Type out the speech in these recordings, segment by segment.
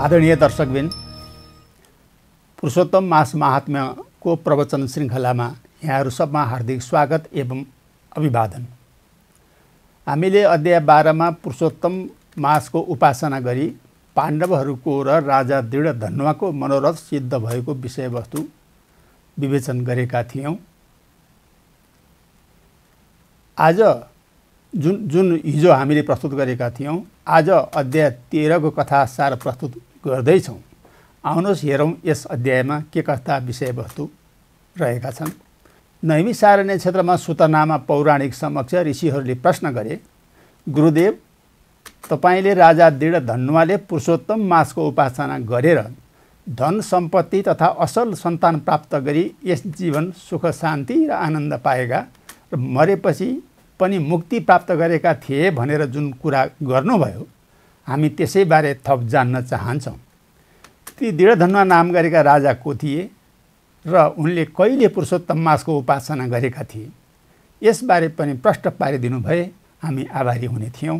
आदरणीय दर्शकबिन पुरुषोत्तम मास महात्म्यको प्रवचन श्रृङ्खलामा यहाँहरू सबमा हार्दिक स्वागत एवं अभिवादन हामीले अध्याय बाह्रमा पुरुषोत्तम मासको उपासना गरी पाण्डवहरूको र राजा दृढ धन्वाको मनोरथ सिद्ध भएको विषयवस्तु विवेचन गरेका थियौँ आज जुन जुन हिजो हामीले प्रस्तुत गरेका थियौँ आज अध्याय तेह्रको कथा सार प्रस्तुत गर्दैछौँ आउनुहोस् हेरौँ यस अध्यायमा के कस्ता विषयवस्तु रहेका छन् नैमी सारण्य क्षेत्रमा सुतनामा पौराणिक समक्ष ऋषिहरूले प्रश्न गरे गुरुदेव तपाईँले राजा दृढ धनुवाले पुरुषोत्तम मासको उपासना गरेर धन सम्पत्ति तथा असल सन्तान प्राप्त गरी यस जीवन सुख शान्ति र आनन्द पाएका र मरेपछि पनि मुक्ति प्राप्त गरेका थिए भनेर जुन कुरा गर्नुभयो हामी त्यसैबारे थप जान्न चाहन्छौँ ती दृढधनमा नाम गरेका राजा को थिए र उनले कहिले पुरुषोत्तमासको उपासना गरेका थिए यसबारे पनि प्रष्ट पारिदिनु भए हामी आभारी हुने थियौँ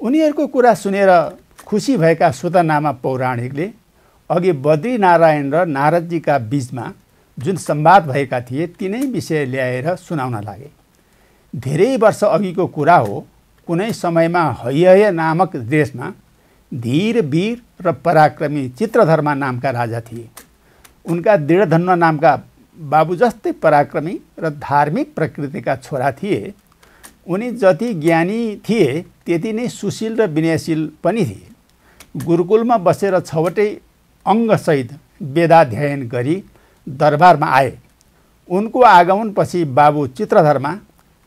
उनीहरूको कुरा सुनेर खुसी भएका सुतनामा पौराणिकले अघि बद्री नारायण र नारदजीका बिचमा जुन संवाद भएका थिए तिनै विषय ल्याएर सुनाउन लागे धेरै वर्ष अघिको कुरा हो कुनै समयमा हैहय नामक देशमा धीर वीर र पराक्रमी चित्रधर्मा नामका राजा थिए उनका दृढधन्व नामका बाबु जस्तै पराक्रमी र धार्मिक प्रकृतिका छोरा थिए उनी जति ज्ञानी थिए त्यति नै सुशील र विनयशील पनि थिए गुरुकुलमा बसेर छवटै अङ्गसहित वेदाध्ययन गरी दरबारमा आए उनको आगमनपछि बाबु चित्रधर्मा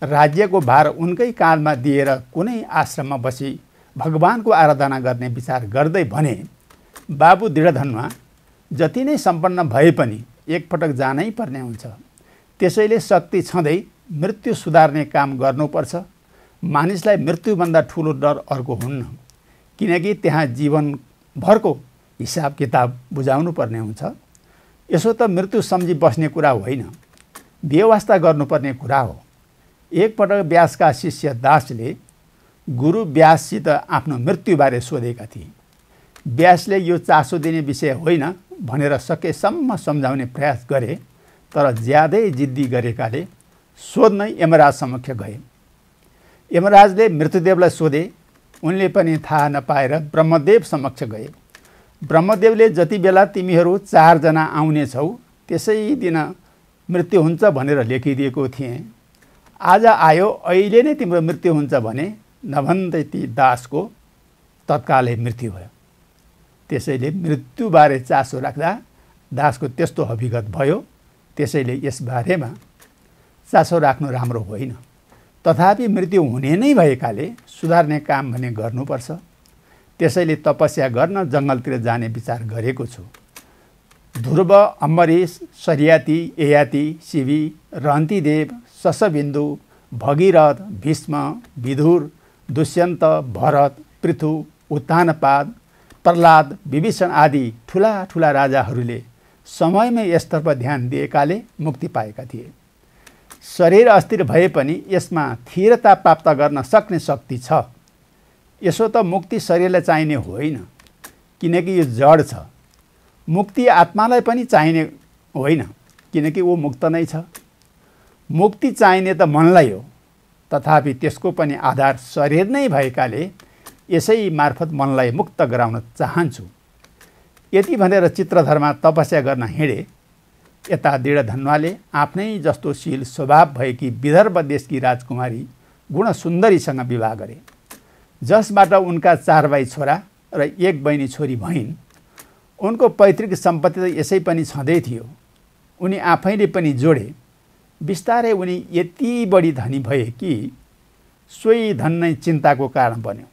राज्यको भार उनकै काँधमा दिएर कुनै आश्रममा बसी भगवान्को आराधना गर्ने विचार गर्दै भने बाबु दृढधनमा जति नै सम्पन्न भए पनि एकपटक जानै पर्ने हुन्छ त्यसैले शक्ति छँदै मृत्यु सुधार्ने काम गर्नुपर्छ मानिसलाई मृत्युभन्दा ठुलो डर अर्को हुन्न किनकि त्यहाँ जीवनभरको हिसाब किताब बुझाउनु पर्ने हुन्छ यसो त मृत्यु सम्झी बस्ने कुरा होइन व्यवस्था गर्नुपर्ने कुरा हो एकपटक व्यासका शिष्य दासले गुरु व्याससित आफ्नो मृत्युबारे सोधेका थिए व्यासले यो चासो दिने विषय होइन भनेर सकेसम्म सम्झाउने प्रयास गरे तर ज्यादै जिद्दी गरेकाले सोध्नै यमराज समक्ष गए यमराजले मृत्युदेवलाई सोधे उनले पनि थाहा नपाएर ब्रह्मदेव समक्ष गए ब्रह्मदेवले जति बेला तिमीहरू चारजना आउनेछौ त्यसै दिन मृत्यु हुन्छ भनेर लेखिदिएको थिएँ आज आयो अहिले नै तिम्रो मृत्यु हुन्छ भने नभन्दै ती दासको तत्कालै मृत्यु भयो त्यसैले मृत्युबारे चासो राख्दा दासको त्यस्तो हविगत भयो त्यसैले यसबारेमा चासो राख्नु राम्रो होइन तथापि मृत्यु हुने नै भएकाले सुधार्ने काम भने गर्नुपर्छ त्यसैले तपस्या गर्न जङ्गलतिर जाने विचार गरेको छु ध्रुव अम्बरीश सरियाती एयाती शिवी रन्तीदेव ससबिन्दु भगीरथ भीष्म विधुर दुष्यन्त भरत पृथु उत्तानपाद प्रहलाद विभीषण आदि ठुला ठुला राजाहरूले समयमै यसतर्फ ध्यान दिएकाले मुक्ति पाएका थिए शरीर अस्थिर भए पनि यसमा थिरता प्राप्त गर्न सक्ने शक्ति छ यसो त मुक्ति शरीरलाई चाहिने होइन किनकि यो जड छ मुक्ति आत्मालाई पनि चाहिने होइन किनकि ऊ मुक्त नै छ मुक्ति चाहिने त मनलाई हो तथापि त्यसको पनि आधार शरीर नै भएकाले यसै मार्फत मनलाई मुक्त गराउन चाहन्छु यति भनेर चित्रधरमा तपस्या गर्न हिँडे यता दृढधन्वाले आफ्नै जस्तो शील स्वभाव भएकी विदर्भ देशकी राजकुमारी गुणसुन्दरीसँग विवाह गरे जसबाट उनका चार भाइ छोरा र एक बहिनी छोरी भइन् उनको पैतृक सम्पत्ति त यसै पनि छँदै थियो उनी आफैले पनि जोडे बिस्तारै उनी यति बढी धनी भए कि सोही धन नै चिन्ताको कारण बन्यो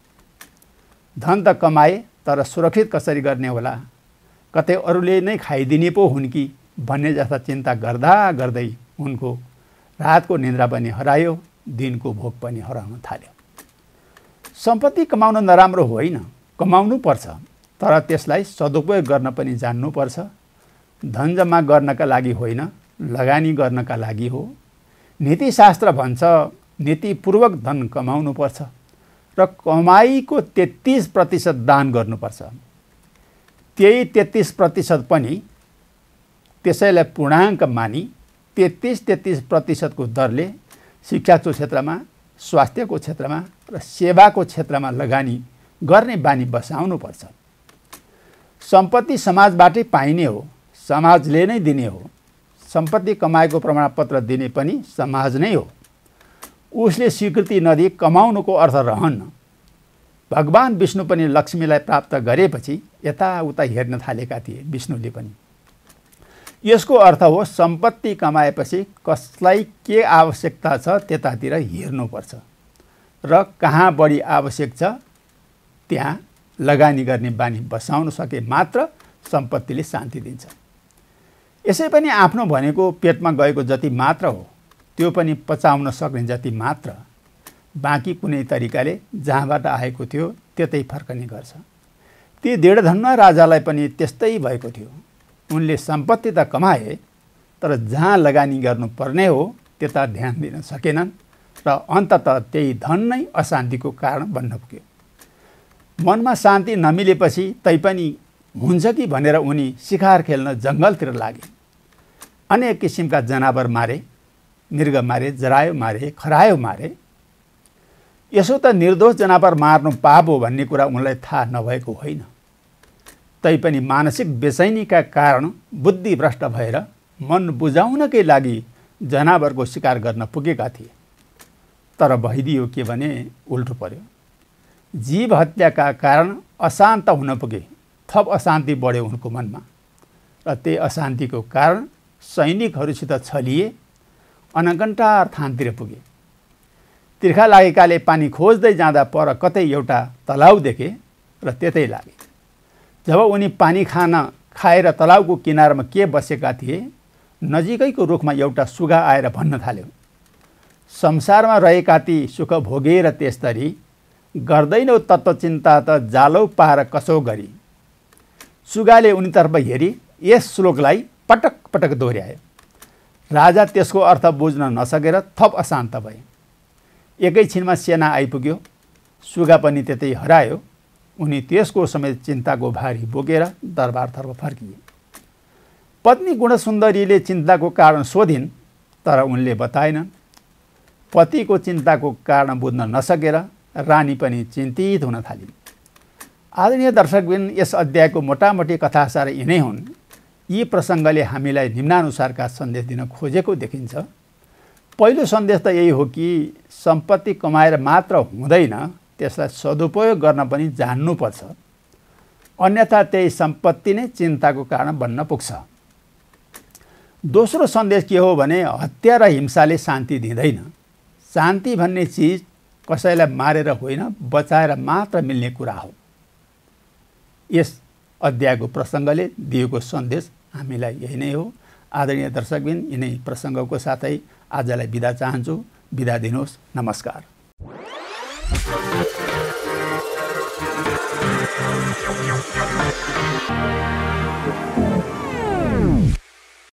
धन त कमाए तर सुरक्षित कसरी गर्ने होला कतै अरूले नै खाइदिने पो हुन् कि भन्ने जस्ता चिन्ता गर्दा गर्दै उनको रातको निन्द्रा पनि हरायो दिनको भोक पनि हराउन थाल्यो सम्पत्ति कमाउन नराम्रो होइन कमाउनु पर्छ तर त्यसलाई सदुपयोग गर्न पनि जान्नुपर्छ धन जम्मा गर्नका लागि होइन लगानी गर्नका लागि हो नीतिशास्त्र भन्छ नीतिपूर्वक धन कमाउनुपर्छ र कमाइको तेत्तिस प्रतिशत दान गर्नुपर्छ त्यही तेत्तिस प्रतिशत पनि त्यसैलाई पूर्णाङ्क मानि तेत्तिस तेत्तिस प्रतिशतको दरले शिक्षाको क्षेत्रमा स्वास्थ्यको क्षेत्रमा र सेवाको क्षेत्रमा लगानी गर्ने बानी बसाउनुपर्छ सम्पत्ति समाजबाटै पाइने हो समाजले नै दिने हो सम्पत्ति कमाएको प्रमाणपत्र दिने पनि समाज नै हो उसले स्वीकृति नदी कमाउनुको अर्थ रहन्न भगवान् विष्णु पनि लक्ष्मीलाई प्राप्त गरेपछि यताउता हेर्न थालेका थिए विष्णुले पनि यसको अर्थ हो सम्पत्ति कमाएपछि कसलाई के आवश्यकता छ त्यतातिर हेर्नुपर्छ र कहाँ बढी आवश्यक छ त्यहाँ लगानी गर्ने बानी बसाउन सके मात्र सम्पत्तिले शान्ति दिन्छ यसै पनि आफ्नो भनेको पेटमा गएको जति मात्र हो त्यो पनि पचाउन सक्ने जति मात्र बाँकी कुनै तरिकाले जहाँबाट आएको थियो त्यतै फर्कने गर्छ ती दृढधन्न राजालाई पनि त्यस्तै भएको थियो उनले सम्पत्ति त कमाए तर जहाँ लगानी गर्नुपर्ने हो त्यता ध्यान दिन सकेनन् र अन्तत त्यही धन नै अशान्तिको कारण बन्न पुग्यो मनमा शान्ति नमिलेपछि तैपनि हुन्छ कि भनेर उनी शिखार खेल्न जङ्गलतिर लागे अनेक किसिमका जनावर मारे मृग मारे जरायो मारे खरायो मारे यसो त निर्दोष जनावर मार्नु पाप हो भन्ने कुरा उनलाई थाहा नभएको होइन तैपनि मानसिक बेचैनीका कारण बुद्धि भ्रष्ट भएर मन बुझाउनकै लागि जनावरको शिकार गर्न पुगेका थिए तर भइदियो के भने उल्टो पर्यो जीव हत्याका कारण अशान्त हुन पुगे थप अशान्ति बढ्यो उनको मनमा र त्यही अशान्तिको कारण सैनिकहरूसित छलिए अनगन्टा थानतिर पुगे तिर्खा लागेकाले पानी खोज्दै जाँदा पर कतै एउटा तलाउ देखे र त्यतै लागे जब उनी पानी खान खाएर तलाउको किनारमा के बसेका थिए नजिकैको रुखमा एउटा सुगा आएर भन्न थाल्यो संसारमा रहेका ती सुख भोगेर त्यस्तरी गर्दैनौ तत्त्वचिन्ता त जालौ पार कसो गरी सुगाले उनीतर्फ हेरी यस श्लोकलाई पटक पटक दोहोऱ्यायो राजा त्यसको अर्थ बुझ्न नसकेर थप अशान्त भए एकैछिनमा सेना आइपुग्यो सुगा पनि त्यतै हरायो उनी त्यसको समेत चिन्ताको भारी बोकेर दरबारतर्फ फर्किए पत्नी गुणसुन्दरीले चिन्ताको कारण सोधिन् तर उनले बताएनन् पतिको चिन्ताको कारण बुझ्न नसकेर रानी पनि चिन्तित हुन थालिन् आदरणीय दर्शकबिन यस अध्यायको मोटामोटी कथासार यिनै हुन् यी प्रसङ्गले हामीलाई निम्नानुसारका सन्देश दिन खोजेको देखिन्छ पहिलो सन्देश त यही हो कि सम्पत्ति कमाएर मात्र हुँदैन त्यसलाई सदुपयोग गर्न पनि जान्नुपर्छ अन्यथा त्यही सम्पत्ति नै चिन्ताको कारण बन्न पुग्छ दोस्रो सन्देश के हो भने हत्या र हिंसाले शान्ति दिँदैन शान्ति भन्ने चिज कसैलाई मारेर होइन बचाएर मात्र मिल्ने कुरा हो यस अध्यायको प्रसङ्गले दिएको सन्देश हामीलाई यही नै हो आदरणीय दर्शकबिन यिनै प्रसङ्गको साथै आजलाई बिदा चाहन्छु बिदा दिनुहोस् नमस्कार